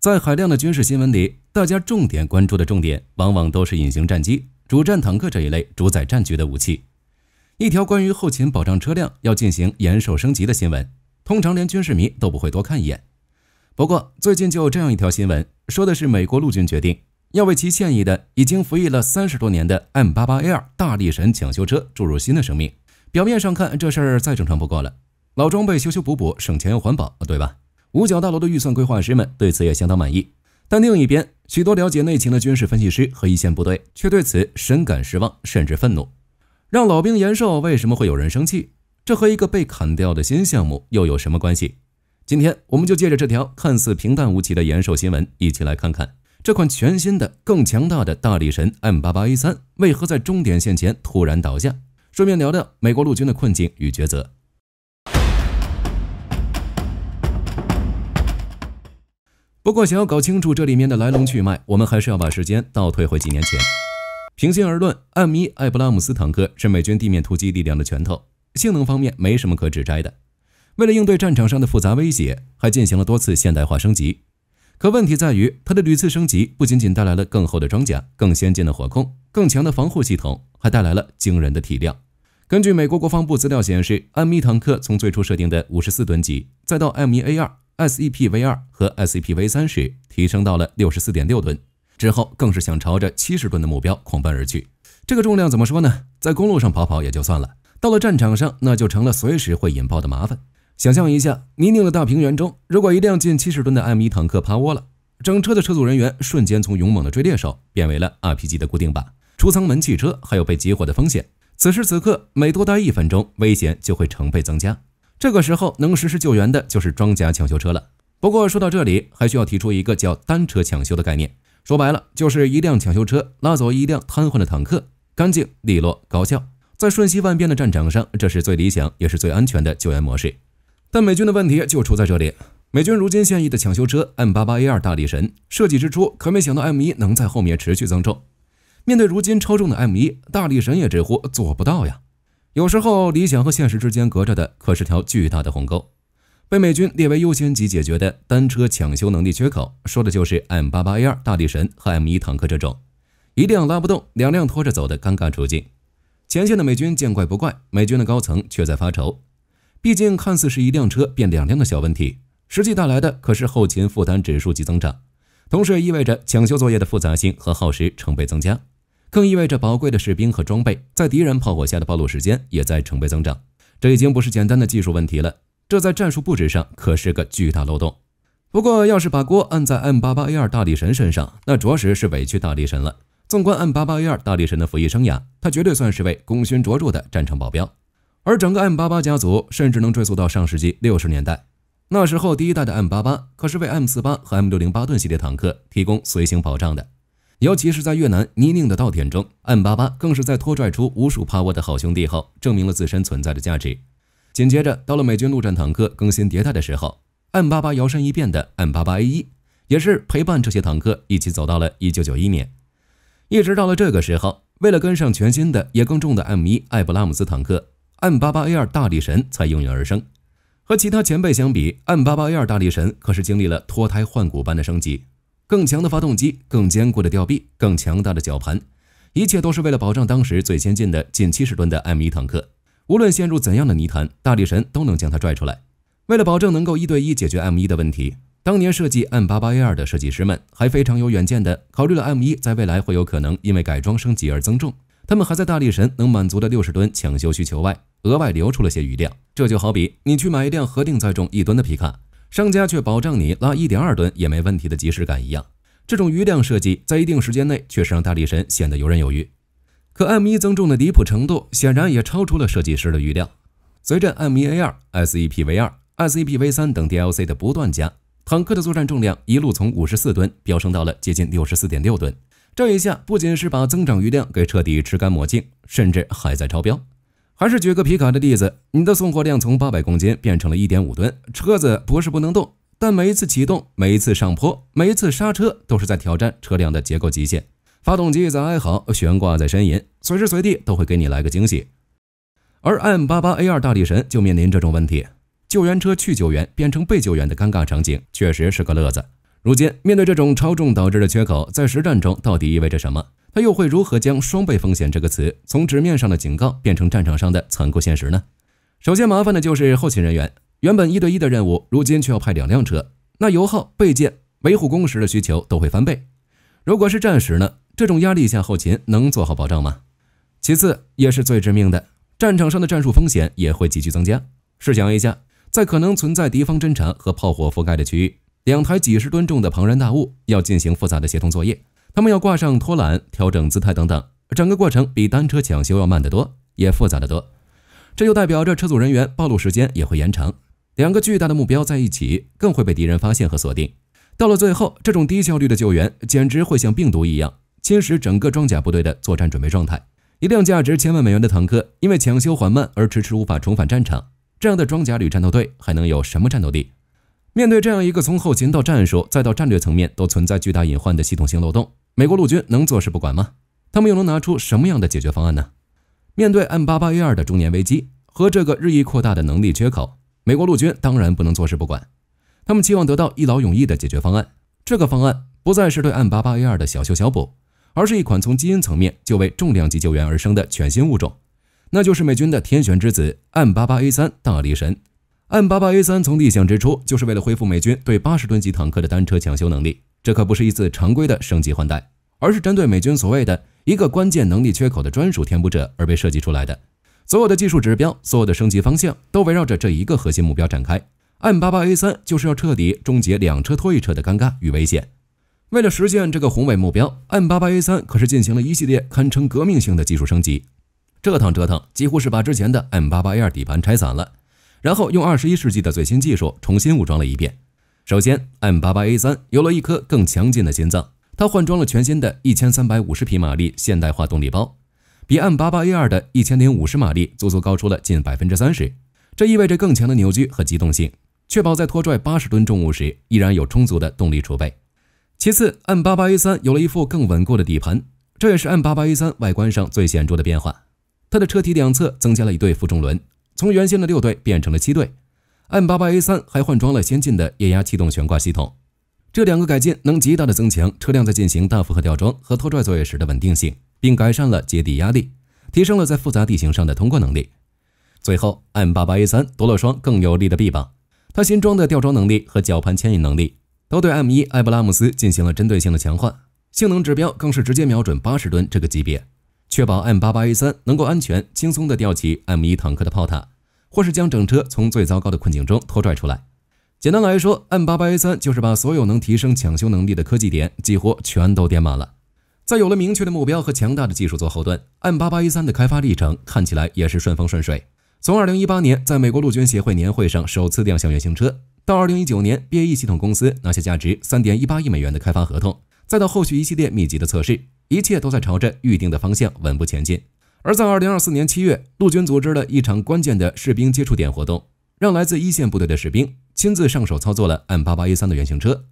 在海量的军事新闻里，大家重点关注的重点往往都是隐形战机、主战坦克这一类主宰战局的武器。一条关于后勤保障车辆要进行延寿升级的新闻，通常连军事迷都不会多看一眼。不过，最近就有这样一条新闻，说的是美国陆军决定要为其现役的已经服役了三十多年的 M88A2 大力神抢修车注入新的生命。表面上看，这事儿再正常不过了，老装备修修补补，省钱又环保，对吧？五角大楼的预算规划师们对此也相当满意，但另一边，许多了解内情的军事分析师和一线部队却对此深感失望，甚至愤怒。让老兵延寿为什么会有人生气？这和一个被砍掉的新项目又有什么关系？今天，我们就借着这条看似平淡无奇的延寿新闻，一起来看看这款全新的、更强大的大力神 M88A3 为何在终点线前突然倒下。顺便聊聊美国陆军的困境与抉择。不过，想要搞清楚这里面的来龙去脉，我们还是要把时间倒退回几年前。平心而论，m 米艾布拉姆斯坦克是美军地面突击力量的拳头，性能方面没什么可指摘的。为了应对战场上的复杂威胁，还进行了多次现代化升级。可问题在于，它的屡次升级不仅仅带来了更厚的装甲、更先进的火控、更强的防护系统，还带来了惊人的体量。根据美国国防部资料显示，m 米坦克从最初设定的五十四吨级，再到 m 1 A 二。SEP V 二和 SEP V 三时提升到了六十四点六吨，之后更是想朝着七十吨的目标狂奔而去。这个重量怎么说呢？在公路上跑跑也就算了，到了战场上那就成了随时会引爆的麻烦。想象一下，泥泞的大平原中，如果一辆近七十吨的 M 一坦克趴窝了，整车的车组人员瞬间从勇猛的追猎手变为了 RPG 的固定靶。出舱门、汽车，还有被集火的风险。此时此刻，每多待一分钟，危险就会成倍增加。这个时候能实施救援的就是装甲抢修车了。不过说到这里，还需要提出一个叫“单车抢修”的概念。说白了，就是一辆抢修车拉走一辆瘫痪的坦克，干净利落、高效。在瞬息万变的战场上，这是最理想也是最安全的救援模式。但美军的问题就出在这里：美军如今现役的抢修车 M88A2 大力神设计之初，可没想到 M1 能在后面持续增重。面对如今超重的 M1，大力神也直呼做不到呀。有时候，理想和现实之间隔着的可是条巨大的鸿沟。被美军列为优先级解决的单车抢修能力缺口，说的就是 M88A2 大地神和 M1 坦克这种一辆拉不动、两辆拖着走的尴尬处境。前线的美军见怪不怪，美军的高层却在发愁。毕竟，看似是一辆车变两辆的小问题，实际带来的可是后勤负担指数级增长，同时也意味着抢修作业的复杂性和耗时成倍增加。更意味着宝贵的士兵和装备在敌人炮火下的暴露时间也在成倍增长，这已经不是简单的技术问题了，这在战术布置上可是个巨大漏洞。不过，要是把锅按在 M88A2 大力神身上，那着实是委屈大力神了。纵观 M88A2 大力神的服役生涯，他绝对算是位功勋卓著的战场保镖。而整个 M88 家族甚至能追溯到上世纪六十年代，那时候第一代的 M88 可是为 M48 和 M60 巴顿系列坦克提供随行保障的。尤其是在越南泥泞的稻田中，M88 更是在拖拽出无数趴窝的好兄弟后，证明了自身存在的价值。紧接着到了美军陆战坦克更新迭代的时候，M88 摇身一变的 M88A1，也是陪伴这些坦克一起走到了1991年。一直到了这个时候，为了跟上全新的也更重的 M1 艾布拉姆斯坦克，M88A2 大力神才应运而生。和其他前辈相比，M88A2 大力神可是经历了脱胎换骨般的升级。更强的发动机，更坚固的吊臂，更强大的绞盘，一切都是为了保障当时最先进的近七十吨的 M 一坦克。无论陷入怎样的泥潭，大力神都能将它拽出来。为了保证能够一对一解决 M 一的问题，当年设计 M 八八 A 二的设计师们还非常有远见的考虑了 M 一在未来会有可能因为改装升级而增重。他们还在大力神能满足的六十吨抢修需求外，额外留出了些余量。这就好比你去买一辆核定载重一吨的皮卡。商家却保障你拉一点二吨也没问题的即视感一样，这种余量设计在一定时间内确实让大力神显得游刃有余。可 M1 增重的离谱程度显然也超出了设计师的预料。随着 M1A2SEPv2、SEPv3 等 DLC 的不断加，坦克的作战重量一路从五十四吨飙升到了接近六十四点六吨。这一下不仅是把增长余量给彻底吃干抹净，甚至还在超标。还是举个皮卡的例子，你的送货量从八百公斤变成了一点五吨，车子不是不能动，但每一次启动、每一次上坡、每一次刹车，都是在挑战车辆的结构极限。发动机在哀嚎，悬挂在呻吟，随时随地都会给你来个惊喜。而 M88A2 大力神就面临这种问题，救援车去救援变成被救援的尴尬场景，确实是个乐子。如今面对这种超重导致的缺口，在实战中到底意味着什么？他又会如何将“双倍风险”这个词从纸面上的警告变成战场上的残酷现实呢？首先，麻烦的就是后勤人员，原本一对一的任务，如今却要派两辆车，那油耗、备件、维护工时的需求都会翻倍。如果是战时呢？这种压力下后勤能做好保障吗？其次，也是最致命的，战场上的战术风险也会急剧增加。试想一下，在可能存在敌方侦察和炮火覆盖的区域，两台几十吨重的庞然大物要进行复杂的协同作业。他们要挂上拖缆、调整姿态等等，整个过程比单车抢修要慢得多，也复杂得多。这就代表着车组人员暴露时间也会延长，两个巨大的目标在一起，更会被敌人发现和锁定。到了最后，这种低效率的救援简直会像病毒一样侵蚀整个装甲部队的作战准备状态。一辆价值千万美元的坦克因为抢修缓慢而迟迟无法重返战场，这样的装甲旅战斗队还能有什么战斗力？面对这样一个从后勤到战术再到战略层面都存在巨大隐患的系统性漏洞。美国陆军能坐视不管吗？他们又能拿出什么样的解决方案呢？面对 M88A2 的中年危机和这个日益扩大的能力缺口，美国陆军当然不能坐视不管。他们期望得到一劳永逸的解决方案。这个方案不再是对 M88A2 的小修小补，而是一款从基因层面就为重量级救援而生的全新物种，那就是美军的天选之子 M88A3 大力神。M88A3 从立项之初就是为了恢复美军对八十吨级坦克的单车抢修能力，这可不是一次常规的升级换代，而是针对美军所谓的一个关键能力缺口的专属填补者而被设计出来的。所有的技术指标，所有的升级方向都围绕着这一个核心目标展开。M88A3 就是要彻底终结两车拖一车的尴尬与危险。为了实现这个宏伟目标，M88A3 可是进行了一系列堪称革命性的技术升级。这趟折腾几乎是把之前的 M88A2 底盘拆散了。然后用二十一世纪的最新技术重新武装了一遍。首先，M88A3 有了一颗更强劲的心脏，它换装了全新的一千三百五十匹马力现代化动力包，比 M88A2 的一千零五十马力足足高出了近百分之三十。这意味着更强的扭矩和机动性，确保在拖拽八十吨重物时依然有充足的动力储备。其次，M88A3 有了一副更稳固的底盘，这也是 M88A3 外观上最显著的变化。它的车体两侧增加了一对负重轮。从原先的六队变成了七队，M88A3 还换装了先进的液压气动悬挂系统，这两个改进能极大的增强车辆在进行大负荷吊装和拖拽作业时的稳定性，并改善了接地压力，提升了在复杂地形上的通过能力。最后，M88A3 多了双更有力的臂膀，它新装的吊装能力和绞盘牵引能力都对 M1 艾布拉姆斯进行了针对性的强化，性能指标更是直接瞄准八十吨这个级别。确保 M88A3 能够安全、轻松地吊起 M1 坦克的炮塔，或是将整车从最糟糕的困境中拖拽出来。简单来说，M88A3 就是把所有能提升抢修能力的科技点几乎全都点满了。在有了明确的目标和强大的技术做后盾，M88A3 的开发历程看起来也是顺风顺水。从2018年在美国陆军协会年会上首次亮相原型车，到2019年 BAE 系统公司拿下价值3.18亿美元的开发合同。再到后续一系列密集的测试，一切都在朝着预定的方向稳步前进。而在2024年7月，陆军组织了一场关键的士兵接触点活动，让来自一线部队的士兵亲自上手操作了 M88A3 的原型车。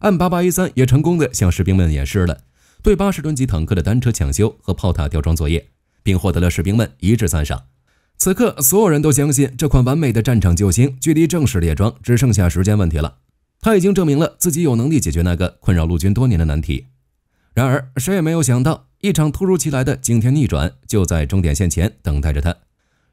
M88A3 也成功的向士兵们演示了对八十吨级坦克的单车抢修和炮塔吊装作业，并获得了士兵们一致赞赏。此刻，所有人都相信这款完美的战场救星距离正式列装只剩下时间问题了。他已经证明了自己有能力解决那个困扰陆军多年的难题。然而，谁也没有想到，一场突如其来的惊天逆转就在终点线前等待着他。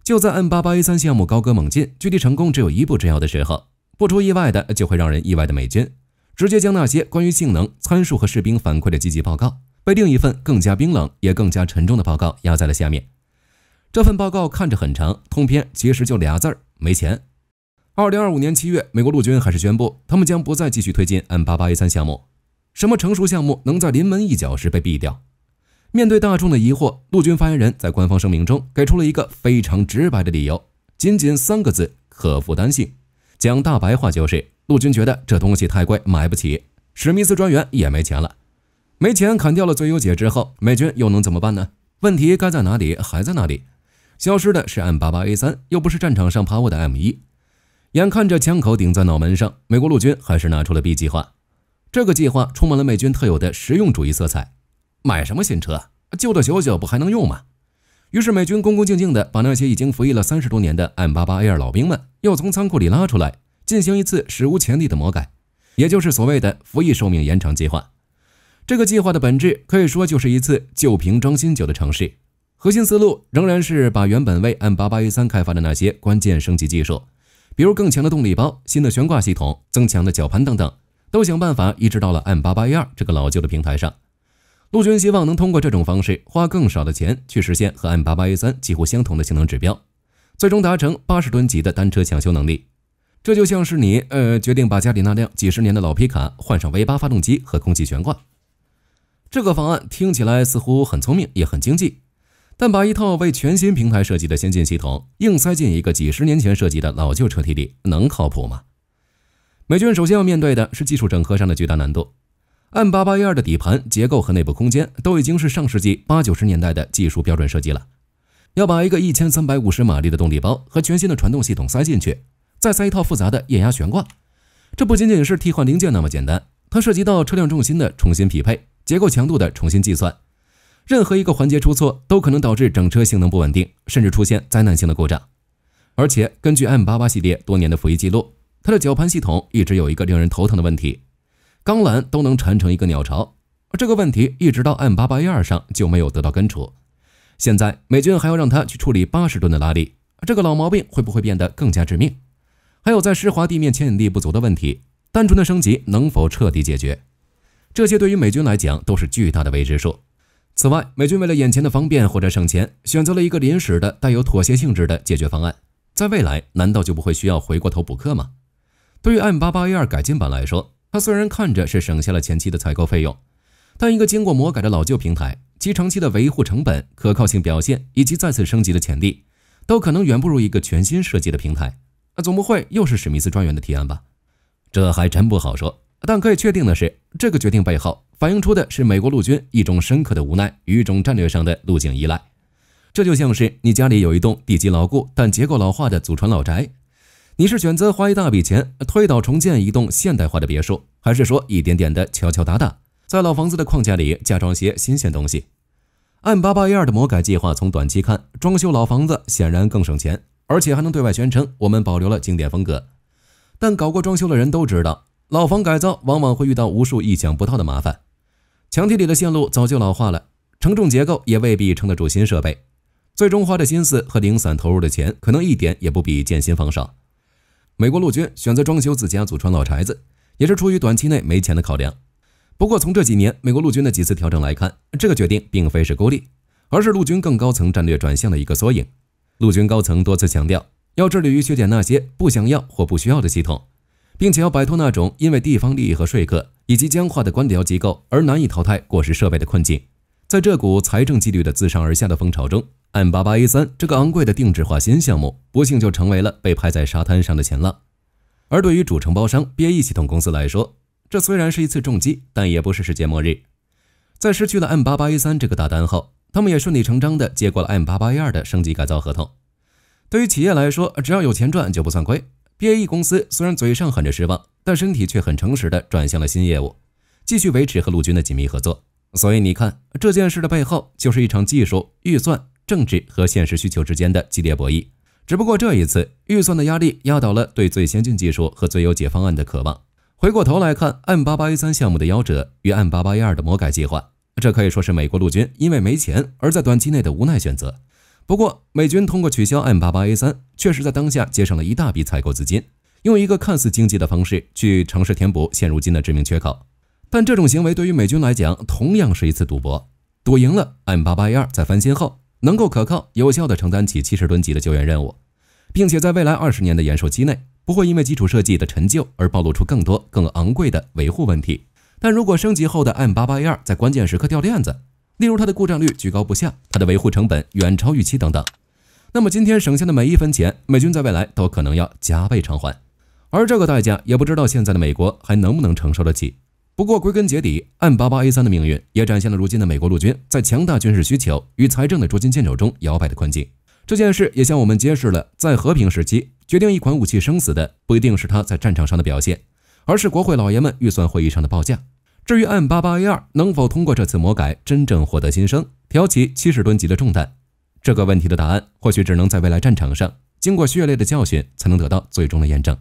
就在 M88A3 项目高歌猛进，距离成功只有一步之遥的时候，不出意外的就会让人意外的，美军直接将那些关于性能参数和士兵反馈的积极报告，被另一份更加冰冷也更加沉重的报告压在了下面。这份报告看着很长，通篇其实就俩字儿：没钱。二零二五年七月，美国陆军还是宣布，他们将不再继续推进 M 八八 A 三项目。什么成熟项目能在临门一脚时被毙掉？面对大众的疑惑，陆军发言人在官方声明中给出了一个非常直白的理由，仅仅三个字：可负担性。讲大白话就是，陆军觉得这东西太贵，买不起。史密斯专员也没钱了，没钱砍掉了最优解之后，美军又能怎么办呢？问题该在哪里，还在哪里。消失的是 M 八八 A 三，又不是战场上趴窝的 M 一。眼看着枪口顶在脑门上，美国陆军还是拿出了 B 计划。这个计划充满了美军特有的实用主义色彩。买什么新车？旧的小小不还能用吗？于是美军恭恭敬敬的把那些已经服役了三十多年的 M88A2 老兵们又从仓库里拉出来，进行一次史无前例的魔改，也就是所谓的服役寿命延长计划。这个计划的本质可以说就是一次旧瓶装新酒的尝试。核心思路仍然是把原本为 M88A3 开发的那些关键升级技术。比如更强的动力包、新的悬挂系统、增强的绞盘等等，都想办法移植到了 M88A2 这个老旧的平台上。陆军希望能通过这种方式，花更少的钱去实现和 M88A3 几乎相同的性能指标，最终达成八十吨级的单车抢修能力。这就像是你，呃，决定把家里那辆几十年的老皮卡换上 V8 发动机和空气悬挂。这个方案听起来似乎很聪明，也很经济。但把一套为全新平台设计的先进系统硬塞进一个几十年前设计的老旧车体里，能靠谱吗？美军首先要面对的是技术整合上的巨大难度。M8812 的底盘结构和内部空间都已经是上世纪八九十年代的技术标准设计了。要把一个1350马力的动力包和全新的传动系统塞进去，再塞一套复杂的液压悬挂，这不仅仅是替换零件那么简单，它涉及到车辆重心的重新匹配、结构强度的重新计算。任何一个环节出错，都可能导致整车性能不稳定，甚至出现灾难性的故障。而且，根据 M 八八系列多年的服役记录，它的绞盘系统一直有一个令人头疼的问题：钢缆都能缠成一个鸟巢。而这个问题一直到 M 八八二上就没有得到根除。现在美军还要让它去处理八十吨的拉力，这个老毛病会不会变得更加致命？还有在湿滑地面牵引力不足的问题，单纯的升级能否彻底解决？这些对于美军来讲都是巨大的未知数。此外，美军为了眼前的方便或者省钱，选择了一个临时的、带有妥协性质的解决方案。在未来，难道就不会需要回过头补课吗？对于 m 8 8 A2 改进版来说，它虽然看着是省下了前期的采购费用，但一个经过魔改的老旧平台，其长期的维护成本、可靠性表现以及再次升级的潜力，都可能远不如一个全新设计的平台。那总不会又是史密斯专员的提案吧？这还真不好说。但可以确定的是，这个决定背后反映出的是美国陆军一种深刻的无奈与一种战略上的路径依赖。这就像是你家里有一栋地基牢固但结构老化的祖传老宅，你是选择花一大笔钱推倒重建一栋现代化的别墅，还是说一点点的敲敲打打，在老房子的框架里加装些新鲜东西？按八八幺二的魔改计划，从短期看，装修老房子显然更省钱，而且还能对外宣称我们保留了经典风格。但搞过装修的人都知道。老房改造往往会遇到无数意想不到的麻烦，墙体里的线路早就老化了，承重结构也未必撑得住新设备。最终花的心思和零散投入的钱，可能一点也不比建新房少。美国陆军选择装修自家祖传老宅子，也是出于短期内没钱的考量。不过，从这几年美国陆军的几次调整来看，这个决定并非是孤立，而是陆军更高层战略转向的一个缩影。陆军高层多次强调，要致力于削减那些不想要或不需要的系统。并且要摆脱那种因为地方利益和说客以及僵化的官僚机构而难以淘汰过时设备的困境，在这股财政纪律的自上而下的风潮中，M 八八 A 三这个昂贵的定制化新项目不幸就成为了被拍在沙滩上的钱浪。而对于主承包商 B E 系统公司来说，这虽然是一次重击，但也不是世界末日。在失去了 M 八八 A 三这个大单后，他们也顺理成章地接过了 M 八八二的升级改造合同。对于企业来说，只要有钱赚就不算亏。B A E 公司虽然嘴上喊着失望，但身体却很诚实地转向了新业务，继续维持和陆军的紧密合作。所以你看，这件事的背后就是一场技术、预算、政治和现实需求之间的激烈博弈。只不过这一次，预算的压力压倒了对最先进技术、和最优解方案的渴望。回过头来看，M 八八 A 三项目的夭折与 M 八八 A 二的魔改计划，这可以说是美国陆军因为没钱而在短期内的无奈选择。不过，美军通过取消 M88A3，确实在当下节省了一大笔采购资金，用一个看似经济的方式去尝试填补现如今的致命缺口。但这种行为对于美军来讲，同样是一次赌博。赌赢了，M88A2 在翻新后能够可靠、有效的承担起七十吨级的救援任务，并且在未来二十年的延寿期内，不会因为基础设计的陈旧而暴露出更多、更昂贵的维护问题。但如果升级后的 M88A2 在关键时刻掉链子，例如，它的故障率居高不下，它的维护成本远超预期等等。那么，今天省下的每一分钱，美军在未来都可能要加倍偿还，而这个代价也不知道现在的美国还能不能承受得起。不过，归根结底，M88A3 的命运也展现了如今的美国陆军在强大军事需求与财政的捉襟见肘中摇摆的困境。这件事也向我们揭示了，在和平时期，决定一款武器生死的不一定是它在战场上的表现，而是国会老爷们预算会议上的报价。至于 M88A2 能否通过这次魔改真正获得新生，挑起七十吨级的重担，这个问题的答案，或许只能在未来战场上经过血泪的教训才能得到最终的验证。